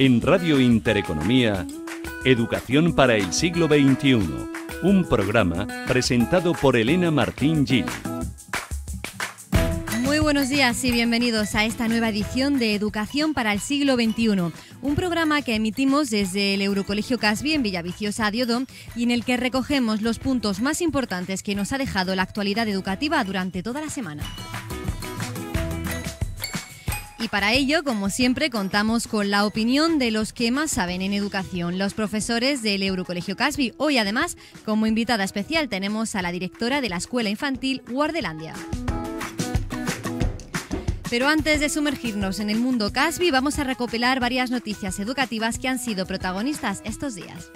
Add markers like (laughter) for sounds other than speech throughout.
En Radio Intereconomía, Educación para el siglo XXI, un programa presentado por Elena Martín Gil. Muy buenos días y bienvenidos a esta nueva edición de Educación para el siglo XXI, un programa que emitimos desde el Eurocolegio Casbi en Villaviciosa Diodón y en el que recogemos los puntos más importantes que nos ha dejado la actualidad educativa durante toda la semana. Y para ello, como siempre, contamos con la opinión de los que más saben en educación, los profesores del Eurocolegio CASBI. Hoy, además, como invitada especial tenemos a la directora de la Escuela Infantil Guardelandia. Pero antes de sumergirnos en el mundo CASBI, vamos a recopilar varias noticias educativas que han sido protagonistas estos días.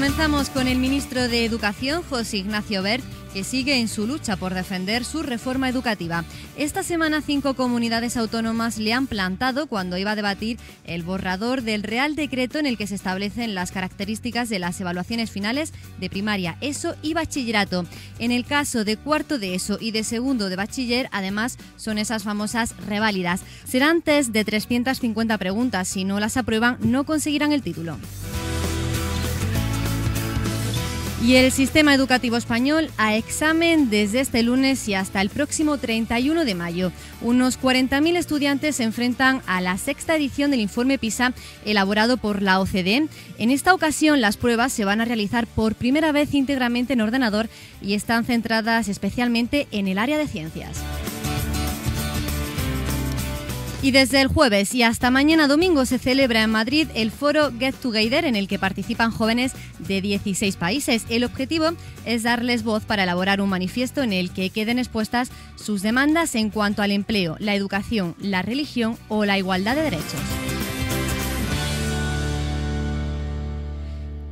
Comenzamos con el ministro de Educación, José Ignacio Bert que sigue en su lucha por defender su reforma educativa. Esta semana cinco comunidades autónomas le han plantado cuando iba a debatir el borrador del Real Decreto en el que se establecen las características de las evaluaciones finales de primaria, ESO y bachillerato. En el caso de cuarto de ESO y de segundo de bachiller, además, son esas famosas reválidas. Serán test de 350 preguntas. Si no las aprueban, no conseguirán el título. Y el sistema educativo español a examen desde este lunes y hasta el próximo 31 de mayo. Unos 40.000 estudiantes se enfrentan a la sexta edición del informe PISA elaborado por la OCDE. En esta ocasión las pruebas se van a realizar por primera vez íntegramente en ordenador y están centradas especialmente en el área de ciencias. Y desde el jueves y hasta mañana domingo se celebra en Madrid el foro Get Together en el que participan jóvenes de 16 países. El objetivo es darles voz para elaborar un manifiesto en el que queden expuestas sus demandas en cuanto al empleo, la educación, la religión o la igualdad de derechos.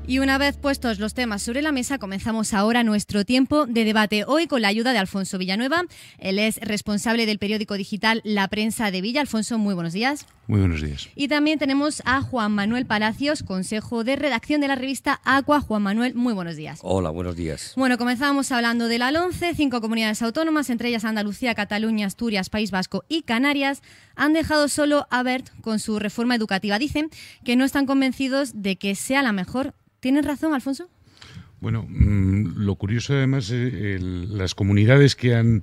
Y una vez puestos los temas sobre la mesa, comenzamos ahora nuestro tiempo de debate. Hoy con la ayuda de Alfonso Villanueva. Él es responsable del periódico digital La Prensa de Villa. Alfonso, muy buenos días. Muy buenos días. Y también tenemos a Juan Manuel Palacios, consejo de redacción de la revista Aqua. Juan Manuel, muy buenos días. Hola, buenos días. Bueno, comenzamos hablando de la LONCE. Cinco comunidades autónomas, entre ellas Andalucía, Cataluña, Asturias, País Vasco y Canarias, han dejado solo a BERT con su reforma educativa. Dicen que no están convencidos de que sea la mejor ¿Tienes razón, Alfonso? Bueno, mm, lo curioso además, las comunidades que han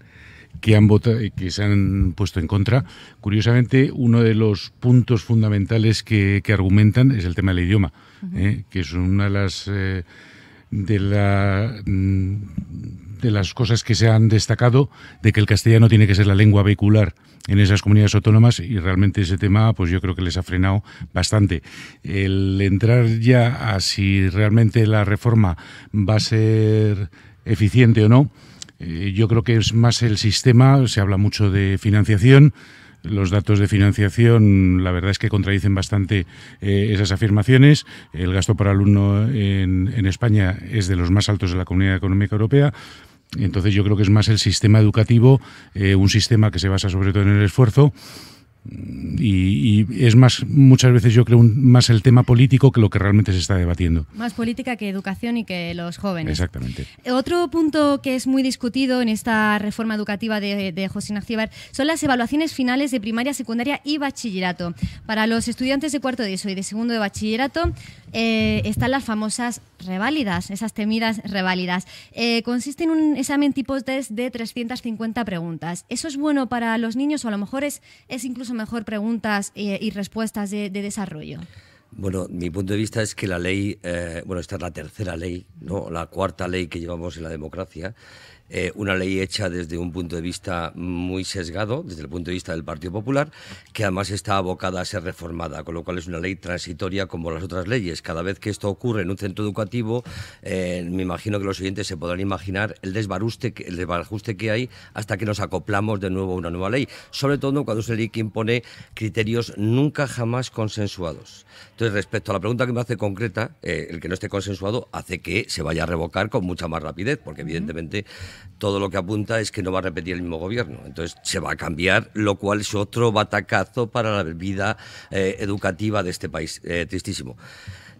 que han votado, que se han puesto en contra. Curiosamente, uno de los puntos fundamentales que, argumentan es el tema del idioma, ¿eh? que es una de las eh, de la mm, de las cosas que se han destacado de que el castellano tiene que ser la lengua vehicular en esas comunidades autónomas y realmente ese tema pues yo creo que les ha frenado bastante. El entrar ya a si realmente la reforma va a ser eficiente o no, eh, yo creo que es más el sistema, se habla mucho de financiación, los datos de financiación, la verdad es que contradicen bastante eh, esas afirmaciones. El gasto por alumno en, España es de los más altos de la Comunidad Económica Europea. Entonces yo creo que es más el sistema educativo, eh, un sistema que se basa sobre todo en el esfuerzo y, es más, muchas veces yo creo más el tema político que lo que realmente se está debatiendo. Más política que educación y que los jóvenes. Exactamente. Otro punto que es muy discutido en esta reforma educativa de, José Nacíbar son las evaluaciones finales de primaria, secundaria y bachillerato. Para los estudiantes de cuarto de ESO y de segundo de bachillerato eh, están las famosas reválidas, esas temidas reválidas. Eh, consiste en un examen tipo test de 350 preguntas. ¿Eso es bueno para los niños o a lo mejor es, incluso mejor preguntas eh, y respuestas de, desarrollo? Bueno, mi punto de vista es que la ley, eh, bueno, esta es la tercera ley, ¿no? La cuarta ley que llevamos en la democracia, eh, una ley hecha desde un punto de vista muy sesgado, desde el punto de vista del Partido Popular, que además está abocada a ser reformada, con lo cual es una ley transitoria como las otras leyes. Cada vez que esto ocurre en un centro educativo, eh, me imagino que los oyentes se podrán imaginar el desbaruste, el desbarajuste que hay hasta que nos acoplamos de nuevo a una nueva ley, sobre todo cuando es una ley que impone criterios nunca jamás consensuados. Entonces, respecto a la pregunta que me hace concreta, eh, el que no esté consensuado hace que se vaya a revocar con mucha más rapidez, porque evidentemente todo lo que apunta es que no va a repetir el mismo gobierno. Entonces se va a cambiar, lo cual es otro batacazo para la vida eh, educativa de este país. Eh, tristísimo.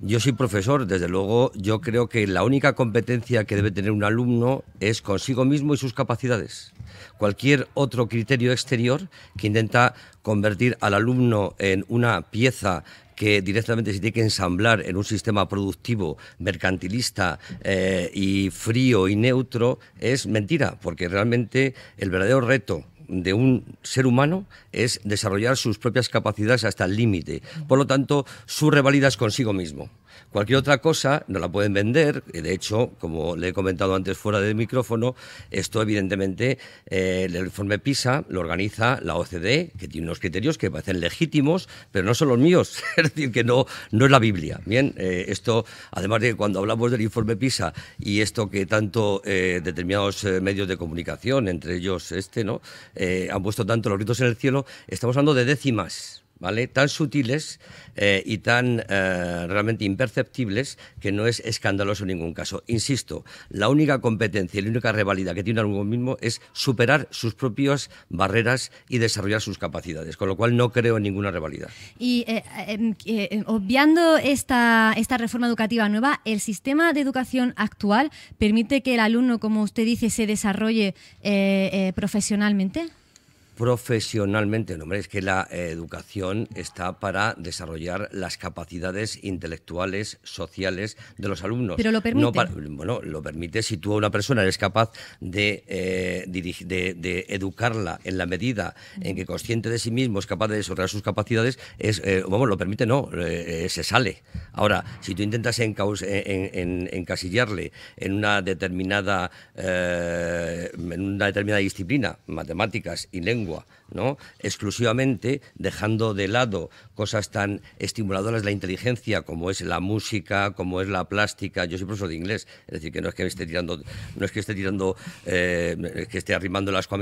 Yo soy profesor, desde luego yo creo que la única competencia que debe tener un alumno es consigo mismo y sus capacidades. Cualquier otro criterio exterior que intenta convertir al alumno en una pieza que directamente se tiene que ensamblar en un sistema productivo, mercantilista eh, y frío y neutro, es mentira, porque realmente el verdadero reto de un ser humano es desarrollar sus propias capacidades hasta el límite. Por lo tanto, su revalida es consigo mismo. Cualquier otra cosa no la pueden vender. De hecho, como le he comentado antes fuera del micrófono, esto evidentemente eh, el informe PISA lo organiza la OCDE, que tiene unos criterios que parecen legítimos, pero no son los míos. (laughs) es decir, que no, no es la Biblia. Bien, eh, esto, además de que cuando hablamos del informe PISA y esto que tanto eh, determinados medios de comunicación, entre ellos este, ¿no? eh, han puesto tanto los gritos en el cielo, estamos hablando de décimas ¿Vale? Tan sutiles eh, y tan eh, realmente imperceptibles que no es escandaloso en ningún caso. Insisto, la única competencia y la única rivalidad que tiene un alumno mismo es superar sus propias barreras y desarrollar sus capacidades, con lo cual no creo en ninguna rivalidad. Y eh, em, em, obviando esta, esta reforma educativa nueva, el sistema de educación actual permite que el alumno, como usted dice, se desarrolle profesionalmente profesionalmente. No, hombre, es que la educación está para desarrollar las capacidades intelectuales, sociales de los alumnos. Pero lo permite. bueno, lo permite si tú a una persona eres capaz eh, de, de, educarla en la medida en que consciente de sí mismo es capaz de desarrollar sus capacidades, es, eh, vamos, lo permite, no, eh, se sale. Ahora, si tú intentas en, encasillarle en una determinada, en una determinada disciplina, matemáticas y lengua, lengua exclusivamente dejando de lado cosas tan estimuladoras de la inteligencia como es la música, como es la plástica. Yo soy profesor de inglés, es decir, que no es que esté tirando, no es que esté tirando, eh, que esté arrimando las asco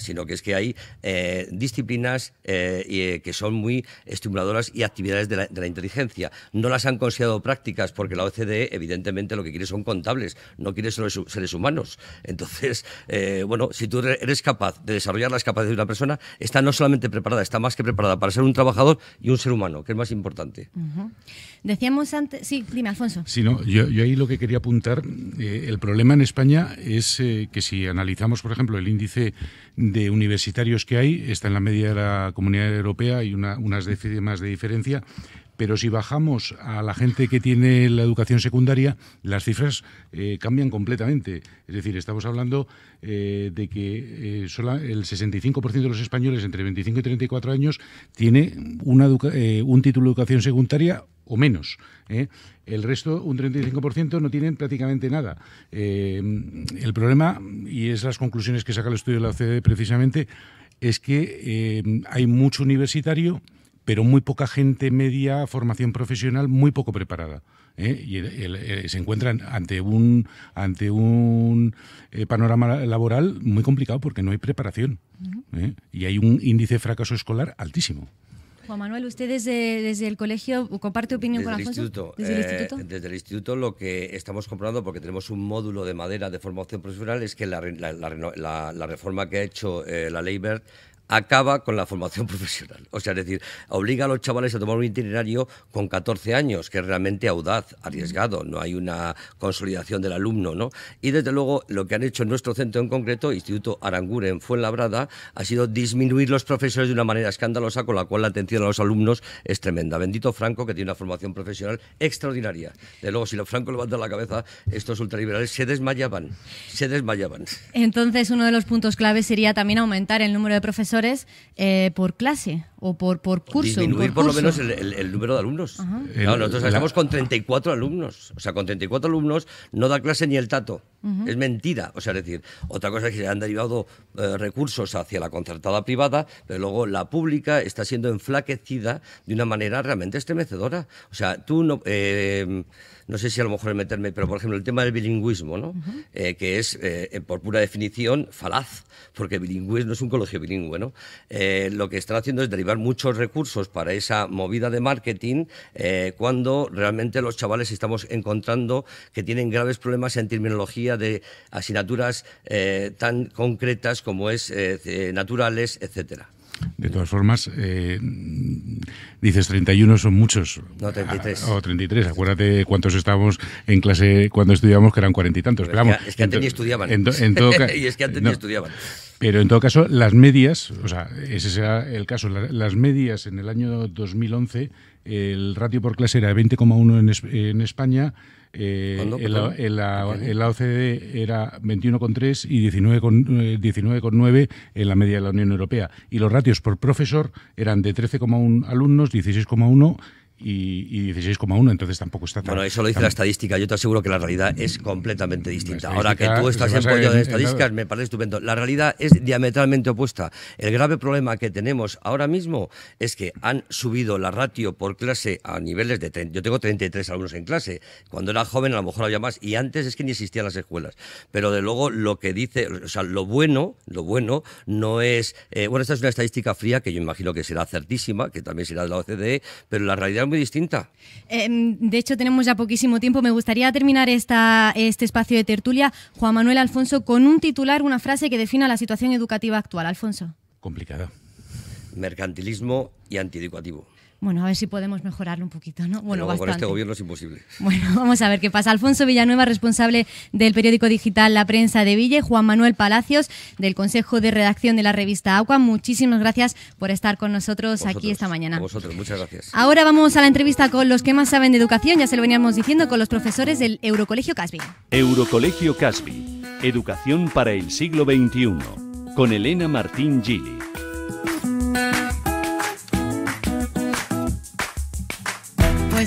sino que es que hay eh, disciplinas eh, que son muy estimuladoras y actividades de la, inteligencia. No las han considerado prácticas porque la OCDE, evidentemente, lo que quiere son contables, no quiere seres humanos. Entonces, bueno, si tú eres capaz de desarrollar las capacidades de una persona, está no solamente preparada, está más que preparada para ser un trabajador y un ser humano, que es más importante. Decíamos antes, sí, dime, Alfonso. Sí, no, yo, ahí lo que quería apuntar, eh, el problema en España es eh, que si analizamos, por ejemplo, el índice de universitarios que hay, está en la media de la Comunidad Europea, hay unas décimas de diferencia, pero si bajamos a la gente que tiene la educación secundaria, las cifras eh, cambian completamente. Es decir, estamos hablando eh, de que eh, el 65% de los españoles entre 25 y 34 años tiene un título de educación secundaria o menos. El resto, un 35%, no tienen prácticamente nada. el problema, y es las conclusiones que saca el estudio de la OCDE precisamente, es que hay mucho universitario pero muy poca gente media, formación profesional, muy poco preparada. ¿eh? Y se encuentran ante un, ante un eh, panorama laboral muy complicado porque no hay preparación. ¿eh? Y hay un índice de fracaso escolar altísimo. Juan Manuel, ¿usted desde, desde el colegio comparte opinión con la ¿Desde el instituto? desde el instituto lo que estamos comprobando, porque tenemos un módulo de madera de formación profesional, es que la, la, reforma que ha hecho la ley BERT acaba con la formación (laughs) profesional. O sea, es decir, obliga a los chavales a tomar un itinerario con 14 años, que es realmente audaz, arriesgado, no hay una consolidación del alumno, ¿no? Y desde luego lo que han hecho en nuestro centro en concreto, Instituto Aranguren, en Fuenlabrada, ha sido disminuir los profesores de una manera escandalosa, con la cual la atención a los alumnos es tremenda. Bendito Franco, que tiene una formación profesional extraordinaria. De luego, si lo Franco levanta la cabeza, estos ultraliberales se desmayaban, se desmayaban. Entonces, uno de los puntos claves sería también aumentar el número de profesores eh, por clase o por, por curso. Disminuir por, lo menos el, número de alumnos. nosotros estamos con 34 alumnos. O sea, con 34 alumnos no da clase ni el tato. Es mentira. O sea, es decir, otra cosa es que se han derivado eh, recursos hacia la concertada privada, pero luego la pública está siendo enflaquecida de una manera realmente estremecedora. O sea, tú no... Eh, no sé si a lo mejor meterme, pero por ejemplo el tema del bilingüismo, ¿no? que es, por pura definición, falaz, porque bilingüismo es un colegio bilingüe, ¿no? Eh, lo que están haciendo es derivar muchos recursos para esa movida de marketing eh, cuando realmente los chavales estamos encontrando que tienen graves problemas en terminología de asignaturas eh, tan concretas como es naturales, etcétera. De todas formas, dices 31 son muchos. No, 33. O 33. Acuérdate cuántos estábamos en clase cuando estudiábamos, que eran cuarenta y tantos. es que antes ni estudiaban. (laughs) y es que antes ni estudiaban. Pero en todo caso, las medias, o sea, ese será el caso, las medias en el año 2011, el ratio por clase era de 20,1 en, España, eh, en, la, OCDE era 21,3 y 19,9 eh, en la media de la Unión Europea. Y los ratios por profesor eran de 13,1 alumnos, 16,1 y, 16,1, entonces tampoco está tan... Bueno, eso lo dice la estadística, yo te aseguro que la realidad es completamente distinta. Ahora que tú estás en pollo de estadísticas, me parece estupendo. La realidad es diametralmente opuesta. El grave problema que tenemos ahora mismo es que han subido la ratio por clase a niveles de... Yo tengo 33 alumnos en clase. Cuando era joven a lo mejor había más y antes es que ni existían las escuelas. Pero de luego lo que dice, o sea, lo bueno, lo bueno no es... Eh, bueno, esta es una estadística fría que yo imagino que será certísima, que también será de la OCDE, pero la realidad muy distinta. Em, de hecho, tenemos ya poquísimo tiempo. Me gustaría terminar esta, este espacio de tertulia, Juan Manuel Alfonso, con un titular, una frase que defina la situación educativa actual. Alfonso. Complicada. Mercantilismo y antieducativo. Bueno, a ver si podemos mejorarlo un poquito, ¿no? Bueno, con este gobierno es imposible. Bueno, (laughs) vamos a ver qué pasa. Alfonso Villanueva, responsable del periódico digital La Prensa de Ville, Juan Manuel Palacios, del Consejo de Redacción de la revista Agua. Muchísimas gracias por estar con nosotros aquí esta mañana. A vosotros, muchas gracias. Ahora vamos a la entrevista con los que más saben de educación, ya se lo veníamos diciendo, con los profesores del Eurocolegio Caspi. Eurocolegio Caspi, educación para el siglo XXI, con Elena Martín Gili.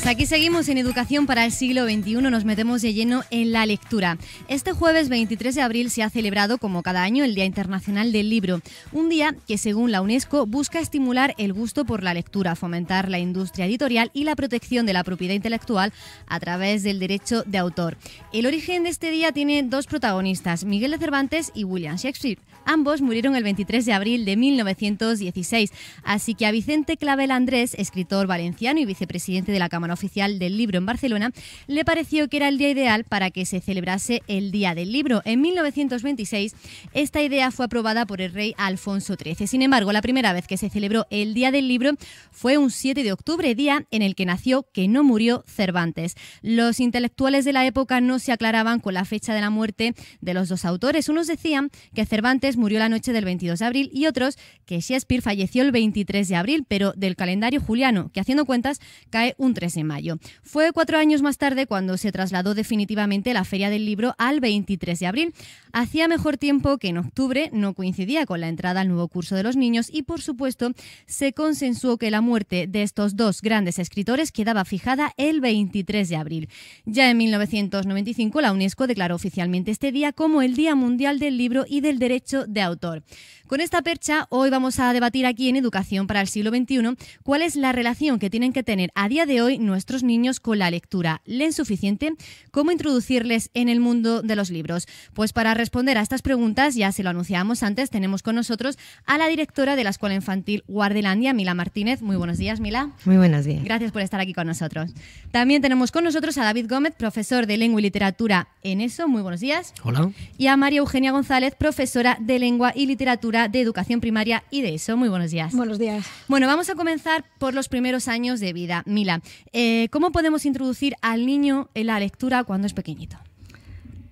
aquí seguimos en Educación para el siglo XXI, nos metemos de lleno en la lectura. Este jueves 23 de abril se ha celebrado, como cada año, el Día Internacional del Libro, un día que, según la UNESCO, busca estimular el gusto por la lectura, fomentar la industria editorial y la protección de la propiedad intelectual a través del derecho de autor. El origen de este día tiene dos protagonistas, Miguel de Cervantes y William Shakespeare. Ambos murieron el 23 de abril de 1916, así que a Vicente Clavel Andrés, escritor valenciano y vicepresidente de la Cámara oficial del libro en Barcelona, le pareció que era el día ideal para que se celebrase el Día del Libro. En 1926, esta idea fue aprobada por el rey Alfonso XIII. Sin embargo, la primera vez que se celebró el Día del Libro fue un 7 de octubre, día en el que nació, que no murió, Cervantes. Los intelectuales de la época no se aclaraban con la fecha de la muerte de los dos autores. Unos decían que Cervantes murió la noche del 22 de abril y otros que Shakespeare falleció el 23 de abril, pero del calendario juliano, que haciendo cuentas cae un 3 de mayo. Fue cuatro años más tarde cuando se trasladó definitivamente la Feria del Libro al 23 de abril. Hacía mejor tiempo que en octubre no coincidía con la entrada al nuevo curso de los niños y, por supuesto, se consensuó que la muerte de estos dos grandes escritores quedaba fijada el 23 de abril. Ya en 1995 la UNESCO declaró oficialmente este día como el Día Mundial del Libro y del Derecho de Autor. Con esta percha, hoy vamos a debatir aquí en Educación para el Siglo XXI cuál es la relación que tienen que tener a día de hoy nuestros nuestros niños con la lectura. ¿Leen suficiente? ¿Cómo introducirles en el mundo de los libros? Pues para responder a estas preguntas, ya se lo anunciábamos antes, tenemos con nosotros a la directora de la Escuela Infantil Guardelandia, Mila Martínez. Muy buenos días, Mila. Muy buenos días. Gracias por estar aquí con nosotros. También tenemos con nosotros a David Gómez, profesor de Lengua y Literatura en ESO. Muy buenos días. Hola. Y a María Eugenia González, profesora de Lengua y Literatura de Educación Primaria y de ESO. Muy buenos días. Buenos días. Bueno, vamos a comenzar por los primeros años de vida. Mila, eh, eh, ¿Cómo podemos introducir al niño en la lectura cuando es pequeñito?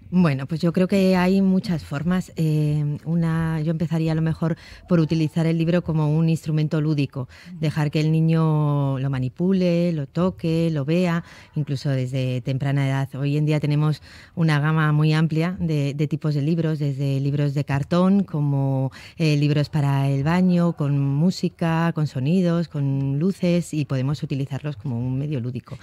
Bueno, pues yo creo que hay muchas formas. Eh, una, yo empezaría a lo mejor por utilizar el libro como un instrumento lúdico, dejar que el niño lo manipule, lo toque, lo vea, incluso desde temprana edad. Hoy en día tenemos una gama muy amplia de, tipos de libros, desde libros de cartón como eh, libros para el baño, con música, con sonidos, con luces y podemos utilizarlos como un medio lúdico.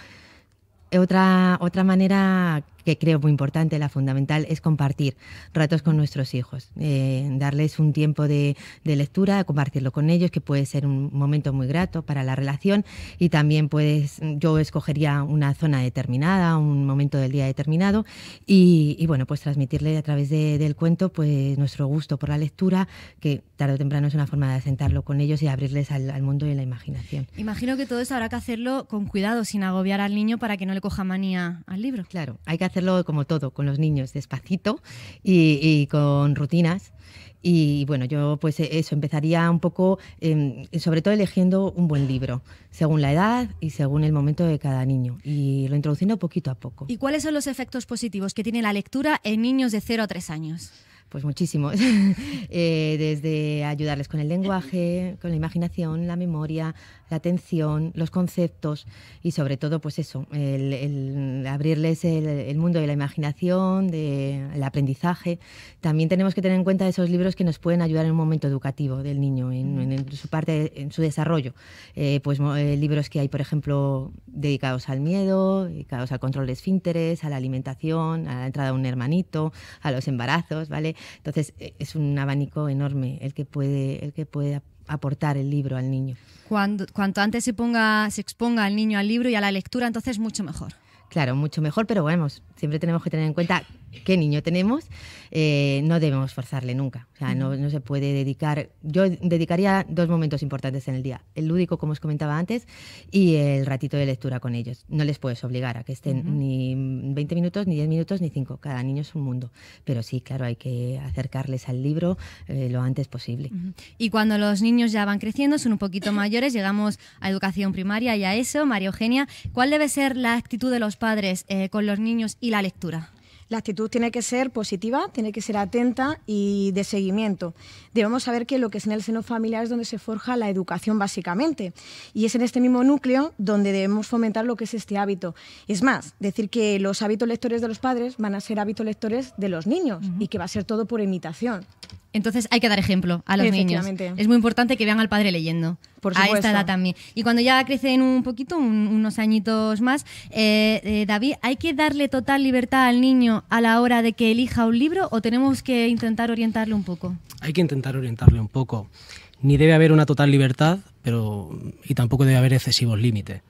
Otra, otra manera que creo muy importante, la fundamental, es compartir ratos con nuestros hijos, eh, darles un tiempo de, lectura, compartirlo con ellos, que puede ser un momento muy grato para la relación y también puedes, yo escogería una zona determinada, un momento del día determinado y, bueno, pues transmitirle a través del cuento pues nuestro gusto por la lectura, que tarde o temprano es una forma de asentarlo con ellos y abrirles al, mundo y la imaginación. Imagino que todo eso habrá que hacerlo con cuidado, sin agobiar al niño para que no le coja manía al libro. Claro, hay que hacerlo como todo, con los niños, despacito y, con rutinas. Y bueno, yo pues e-, eso, empezaría un poco, em, sobre todo eligiendo un buen libro, según la edad y según el momento de cada niño, y lo introduciendo poquito a poco. ¿Y cuáles son los efectos positivos que tiene la lectura en niños de 0 a 3 años? Pues muchísimos. (laughs) Eh, desde ayudarles con el lenguaje, con la imaginación, la memoria, atención, los conceptos y sobre todo, pues eso, el, abrirles el, mundo de la imaginación, del aprendizaje. También tenemos que tener en cuenta esos libros que nos pueden ayudar en un momento educativo del niño, en, mm. su parte, en su desarrollo. Eh, pues eh, libros que hay, por ejemplo, dedicados al miedo, dedicados al control de esfínteres, a la alimentación, a la entrada de un hermanito, a los embarazos, ¿vale? Entonces, eh, es un abanico enorme el que puede, el que puede aportar el libro al niño. Cuando, cuanto antes se, ponga, se exponga al niño al libro y a la lectura, entonces mucho mejor. Claro, mucho mejor, pero bueno, siempre tenemos que tener en cuenta qué niño tenemos, eh, no debemos forzarle nunca. O sea, no, se puede dedicar. Yo dedicaría dos momentos importantes en el día: el lúdico, como os comentaba antes, y el ratito de lectura con ellos. No les puedes obligar a que estén ni 20 minutos, ni 10 minutos, ni 5. Cada niño es un mundo. Pero sí, claro, hay que acercarles al libro eh, lo antes posible. Y cuando los niños ya van creciendo, son un poquito mayores, llegamos a educación primaria y a eso, María Eugenia, ¿cuál debe ser la actitud de los padres eh, con los niños y la lectura? La actitud tiene que ser positiva, tiene que ser atenta y de seguimiento. Debemos saber que lo que es en el seno familiar es donde se forja la educación básicamente y es en este mismo núcleo donde debemos fomentar lo que es este hábito. Es más, decir que los hábitos lectores de los padres van a ser hábitos lectores de los niños y que va a ser todo por imitación. Entonces hay que dar ejemplo a los niños. Es muy importante que vean al padre leyendo. a esta edad también. Y cuando ya crecen un poquito, unos añitos más, eh, eh, David, ¿hay que darle total libertad al niño a la hora de que elija un libro o tenemos que intentar orientarle un poco? Hay que intentar orientarle un poco. Ni debe haber una total libertad, pero y tampoco debe haber excesivos límites.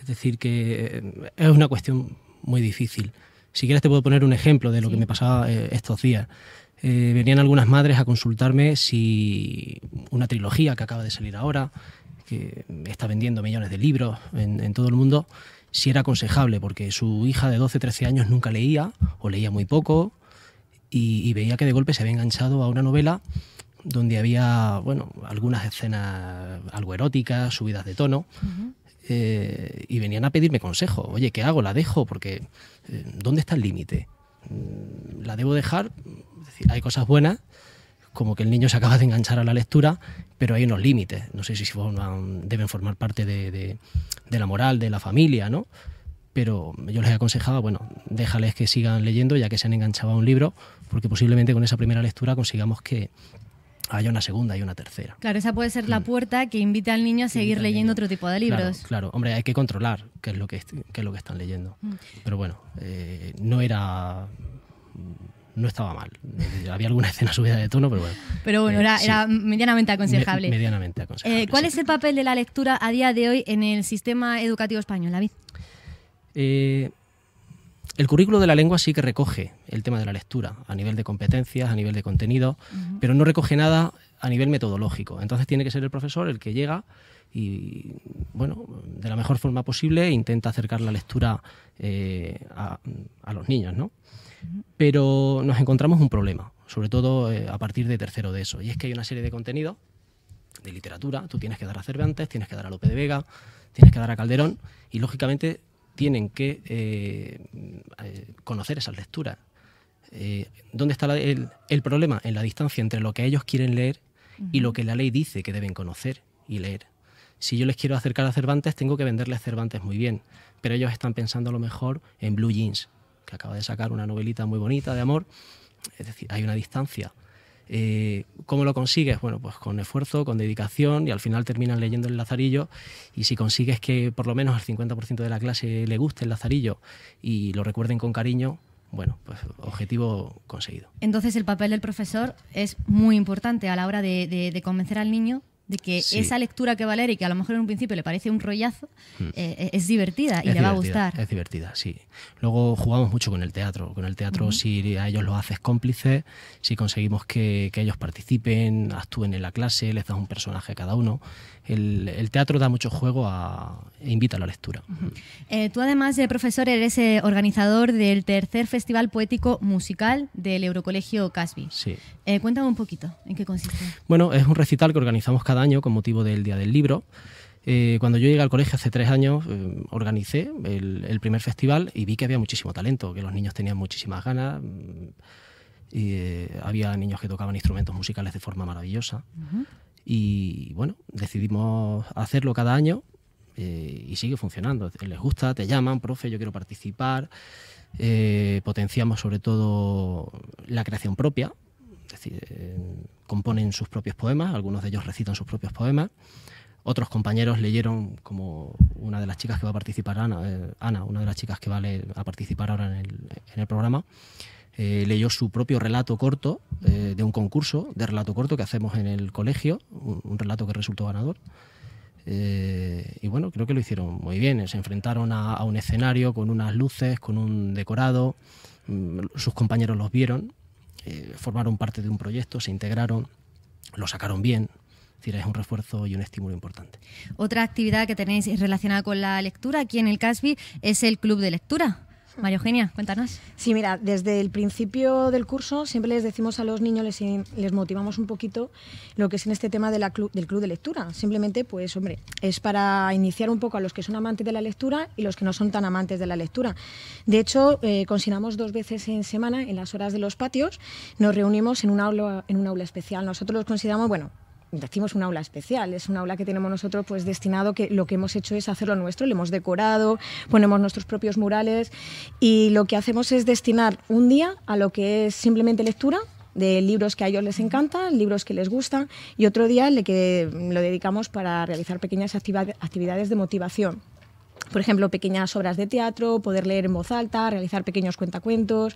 Es decir, que eh, es una cuestión muy difícil. Si quieres te puedo poner un ejemplo de lo que me pasaba estos días. Eh, venían algunas madres a consultarme si una trilogía que acaba de salir ahora, que está vendiendo millones de libros en, todo el mundo, si era aconsejable, porque su hija de 12, 13 años nunca leía o leía muy poco y, veía que de golpe se había enganchado a una novela donde había, bueno, algunas escenas algo eróticas, subidas de tono. Eh, y venían a pedirme consejo. Oye, ¿qué hago? ¿La dejo? Porque, eh, ¿dónde está el límite? Mm, ¿La debo dejar? decir, hay cosas buenas, como que el niño se acaba de enganchar a la lectura, pero hay unos límites. No sé si deben formar parte de, la moral de la familia, ¿no? Pero yo les he aconsejado, bueno, déjales que sigan leyendo ya que se han enganchado a un libro, porque posiblemente con esa primera lectura consigamos que haya una segunda y una tercera. Claro, esa puede ser la mm. puerta que invita al niño a seguir leyendo otro tipo de libros. Claro, claro. hombre, hay que controlar qué es lo que, lo que están leyendo. Mm. Pero bueno, eh, no era no estaba mal. Había alguna (laughs) escena subida de tono, pero bueno. Pero bueno, eh, era, medianamente aconsejable. medianamente aconsejable. Eh, ¿Cuál es el papel de la lectura a día de hoy en el sistema educativo español, David? Eh, el currículo de la lengua sí que recoge el tema de la lectura a nivel de competencias, a nivel de contenido, pero no recoge nada a nivel metodológico. Entonces tiene que ser el profesor el que llega y, bueno, de la mejor forma posible intenta acercar la lectura a, a, los niños, ¿no? Pero nos encontramos un problema, sobre todo eh, a partir de tercero de eso, y es que hay una serie de contenidos de literatura, tú tienes que dar a Cervantes, tienes que dar a Lope de Vega, tienes que dar a Calderón, y lógicamente tienen que eh, eh, conocer esas lecturas. ¿Dónde está el, el, problema? En la distancia entre lo que ellos quieren leer y lo que la ley dice que deben conocer y leer. Si yo les quiero acercar a Cervantes, tengo que venderles Cervantes muy bien, pero ellos están pensando a lo mejor en blue jeans, que acaba de sacar una novelita muy bonita de amor. Es decir, hay una distancia. Eh, ¿Cómo lo consigues? Bueno, pues con esfuerzo, con dedicación y al final terminan leyendo el Lazarillo y si consigues que por lo menos al 50% de la clase le guste el Lazarillo y lo recuerden con cariño, bueno, pues objetivo conseguido. Entonces el papel del profesor es muy importante a la hora de convencer al niño que esa lectura que y que a lo mejor en un principio le parece un rollazo, mm. eh, eh, es divertida y le va a gustar. Es divertida, sí. Luego jugamos mucho con el teatro. Con el teatro, si a ellos los haces cómplices, si conseguimos que, que, ellos participen, actúen en la clase, les das un personaje a cada uno, el, teatro da mucho juego a, e invita a la lectura. Eh, tú además, de profesor, eres eh, organizador del tercer Festival Poético Musical del Eurocolegio Casby. Sí. Eh, cuéntame un poquito, ¿en qué consiste? Bueno, es un recital que organizamos cada año con motivo del Día del Libro. cuando yo llegué al colegio hace tres años, organicé el, primer festival y vi que había muchísimo talento, que los niños tenían muchísimas ganas. Mm, y, había niños que tocaban instrumentos musicales de forma maravillosa. Y bueno, decidimos hacerlo cada año eh, y sigue funcionando. Les gusta, te llaman, profe, yo quiero participar. Eh, potenciamos sobre todo la creación propia, decir, eh, componen sus propios poemas, algunos de ellos recitan sus propios poemas. Otros compañeros leyeron, como una de las chicas que va a participar, una de las chicas que va a participar ahora en el, en el programa, eh, leyó su propio relato corto eh, de un concurso de relato corto que hacemos en el colegio, un, relato que resultó ganador. Eh, y bueno, creo que lo hicieron muy bien. Se enfrentaron a, un escenario con unas luces, con un decorado. Mm, sus compañeros los vieron, formaron parte de un proyecto, se integraron, lo sacaron bien, es un refuerzo y un estímulo importante. Otra actividad que tenéis relacionada con la lectura aquí en el CASBI es el club de lectura. María Eugenia, cuéntanos. Sí, mira, desde el principio del curso siempre les decimos a los niños, les, les motivamos un poquito lo que es en este tema del club de lectura. Simplemente, pues, hombre, es para iniciar un poco a los que son amantes de la lectura y los que no son tan amantes de la lectura. De hecho, eh, consignamos dos veces en semana, en las horas de los patios, nos reunimos en un aula, en un aula especial. Nosotros los consideramos, bueno, decimos un aula especial, es un aula que tenemos nosotros pues destinado que lo que hemos hecho es hacerlo nuestro, le hemos decorado, ponemos nuestros propios murales y lo que hacemos es destinar un día a lo que es simplemente lectura de libros que a ellos les encantan, libros que les gustan y otro día le que lo dedicamos para realizar pequeñas actividades de motivación por ejemplo, pequeñas obras de teatro, poder leer en voz alta, realizar pequeños cuentacuentos.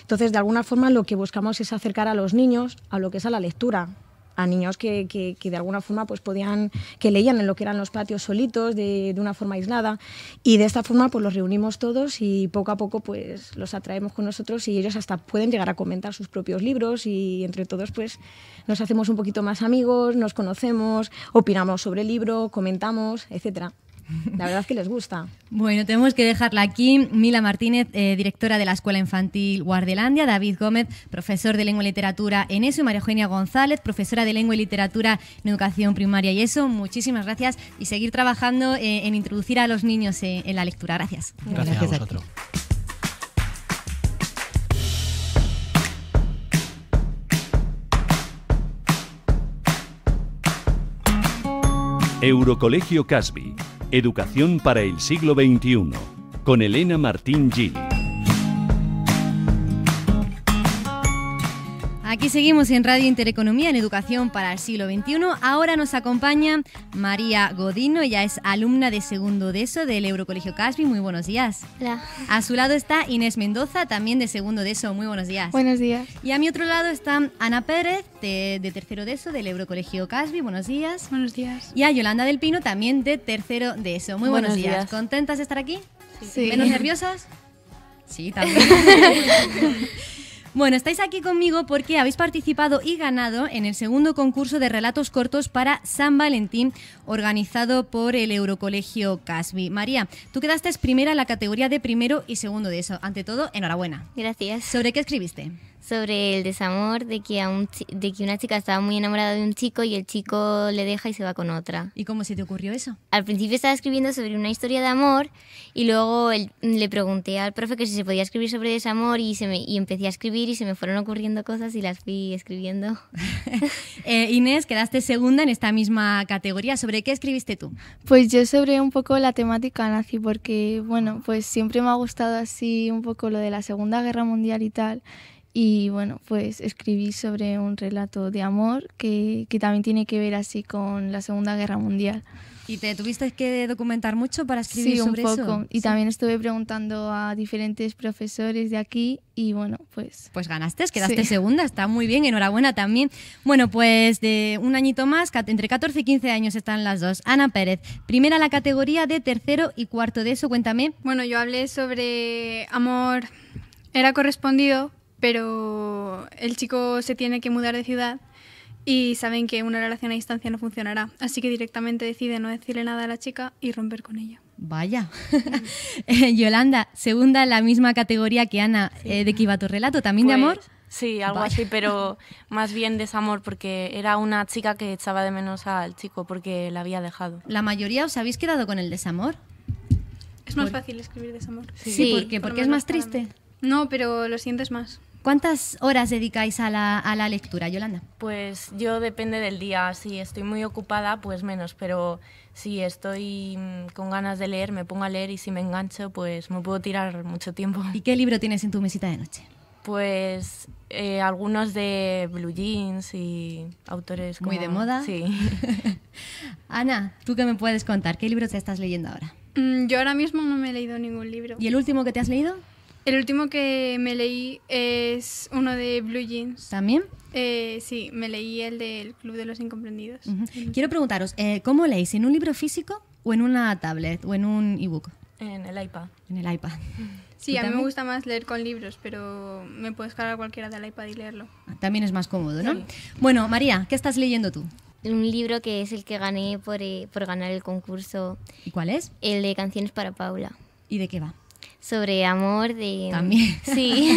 Entonces, de alguna forma, lo que buscamos es acercar a los niños a lo que es a la lectura, a niños que, de alguna forma pues podían, que leían en lo que eran los patios solitos, de, una forma aislada. Y de esta forma pues los reunimos todos y poco a poco pues los atraemos con nosotros y ellos hasta pueden llegar a comentar sus propios libros y entre todos pues nos hacemos un poquito más amigos, nos conocemos, opinamos sobre el libro, comentamos, etcétera. La verdad es que les gusta. Bueno, tenemos que dejarla aquí. Mila Martínez, eh, directora de la Escuela Infantil Guardelandia, David Gómez, profesor de Lengua y Literatura en ESO, María Eugenia González, profesora de Lengua y Literatura en Educación Primaria y ESO. Muchísimas gracias y seguir trabajando eh, en introducir a los niños eh, en la lectura. Gracias. Gracias, a vosotros. Eurocolegio Casby Educación para el siglo XXI con Elena Martín Gil. Aquí seguimos en Radio Intereconomía en Educación para el Siglo XXI. Ahora nos acompaña María Godino, ella es alumna de segundo de ESO del Eurocolegio Caspi. Muy buenos días. A su lado está Inés Mendoza, también de segundo de ESO. Muy buenos días. Buenos días. Y a mi otro lado está Ana Pérez, de, tercero de ESO del Eurocolegio Caspi. Buenos días. Buenos días. Y a Yolanda del Pino, también de tercero de ESO. Muy buenos, días. días. ¿Contentas de estar aquí? Sí. ¿Menos nerviosas? (laughs) Sí, también. (laughs) Bueno, estáis aquí conmigo porque habéis participado y ganado en el segundo concurso de relatos cortos para San Valentín organizado por el Eurocolegio Casby. María, tú quedaste primera en la categoría de primero y segundo de eso. Ante todo, enhorabuena. Gracias. ¿Sobre qué escribiste? Sobre el desamor de que, a de que una chica estaba muy enamorada de un chico y el chico le deja y se va con otra. ¿Y cómo se te ocurrió eso? Al principio estaba escribiendo sobre una historia de amor y luego le pregunté al profe que si se podía escribir sobre desamor y, se me y empecé a escribir y se me fueron ocurriendo cosas y las fui escribiendo. (laughs) Eh, Inés, quedaste segunda en esta misma categoría. ¿Sobre qué escribiste tú? Pues yo sobre un poco la temática nazi, porque bueno, pues siempre me ha gustado así un poco lo de la Segunda Guerra Mundial y tal. Y bueno, pues escribí sobre un relato de amor que, que también tiene que ver así con la Segunda Guerra Mundial. ¿Y te tuviste que documentar mucho para escribir sobre eso? Sí, un poco. Y también estuve preguntando a diferentes profesores de aquí y bueno, pues... Pues ganaste, quedaste segunda, está muy bien, enhorabuena también. Bueno, pues de un añito más, entre 14 y 15 años están las dos. Ana Pérez, primera la categoría de tercero y cuarto de eso, cuéntame. Bueno, yo hablé sobre amor, era correspondido, pero el chico se tiene que mudar de ciudad y saben que una relación a distancia no funcionará, así que directamente decide no decirle nada a la chica y romper con ella. Vaya. (laughs) Yolanda, segunda en la misma categoría que Ana eh, ¿de qué de tu Relato, ¿también de pues, amor? Sí, algo así, pero (laughs) más bien desamor, porque era una chica que echaba de menos al chico porque la había dejado. ¿La mayoría os habéis quedado con el desamor? Es más fácil escribir desamor. Sí, porque, porque es más triste. No, pero lo sientes más. ¿Cuántas horas dedicáis a la, lectura, Yolanda? Pues yo depende del día. Si estoy muy ocupada, pues menos. Pero si estoy mm, con ganas de leer, me pongo a leer y si me engancho, pues me puedo tirar mucho tiempo. ¿Y qué libro tienes en tu mesita de noche? Pues eh, algunos de Blue Jeans y autores como... Muy de moda. Sí. (laughs) (laughs) Ana, ¿tú qué me puedes contar? ¿Qué libro te estás leyendo ahora? Mm, yo ahora mismo no me he leído ningún libro. ¿Y el último que te has leído? El último que me leí es uno de Blue Jeans. ¿También? Eh, sí, me leí el del Club de los Incomprendidos. Quiero preguntaros, eh, ¿cómo leéis? ¿En un libro físico o en una tablet o en un ebook? En el iPad. En el iPad. (laughs) Sí, a mí me gusta más leer con libros, pero me puedes cargar cualquiera del iPad y leerlo. También es más cómodo, ¿no? Bueno, María, ¿qué estás leyendo tú? Un libro que es el que gané por, eh, por ganar el concurso. ¿Y cuál es? El de Canciones para Paula. ¿Y de qué va? sobre amor de también (laughs) sí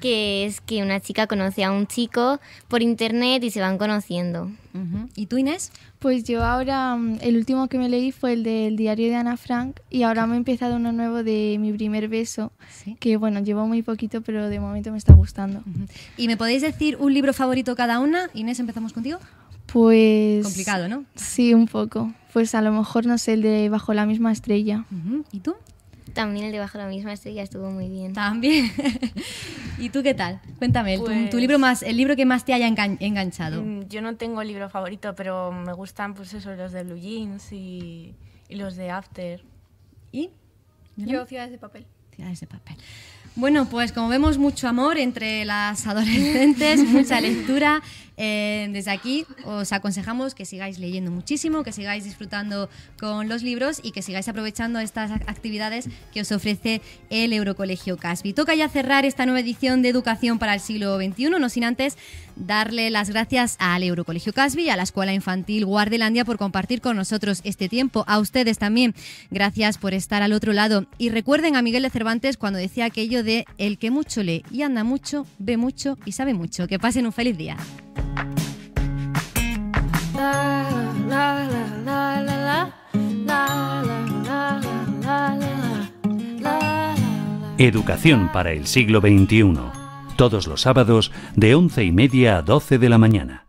que es que una chica conoce a un chico por internet y se van conociendo y tú Inés pues yo ahora mm, el último que me leí fue el del diario de Ana Frank y ahora me he empezado uno nuevo de mi primer beso que bueno llevo muy poquito pero de momento me está gustando y me podéis decir un libro favorito cada una Inés empezamos contigo pues complicado no sí un poco pues a lo mejor no sé el de bajo la misma estrella y tú también el de Bajo la misma estrella estuvo muy bien. También. (laughs) ¿Y tú qué tal? Cuéntame, tu, pues libro más, el libro que más te haya enganchado. Mm, yo no tengo libro favorito, pero me gustan pues eso, los de Blue Jeans y, y los de After. ¿Y? Yo, Ciudades de Papel. Ciudades de Papel. Bueno, pues como vemos, mucho amor entre las adolescentes, (laughs) mucha lectura. Eh, desde aquí os aconsejamos que sigáis leyendo muchísimo, que sigáis disfrutando con los libros y que sigáis aprovechando estas actividades que os ofrece el Eurocolegio Caspi. Toca ya cerrar esta nueva edición de Educación para el siglo XXI, no sin antes darle las gracias al Eurocolegio Casby y a la Escuela Infantil Guardelandia por compartir con nosotros este tiempo. A ustedes también, gracias por estar al otro lado. Y recuerden a Miguel de Cervantes cuando decía aquello de el que mucho lee y anda mucho, ve mucho y sabe mucho. Que pasen un feliz día. Educación para el siglo XXI todos los sábados de 11 y media a 12 de la mañana.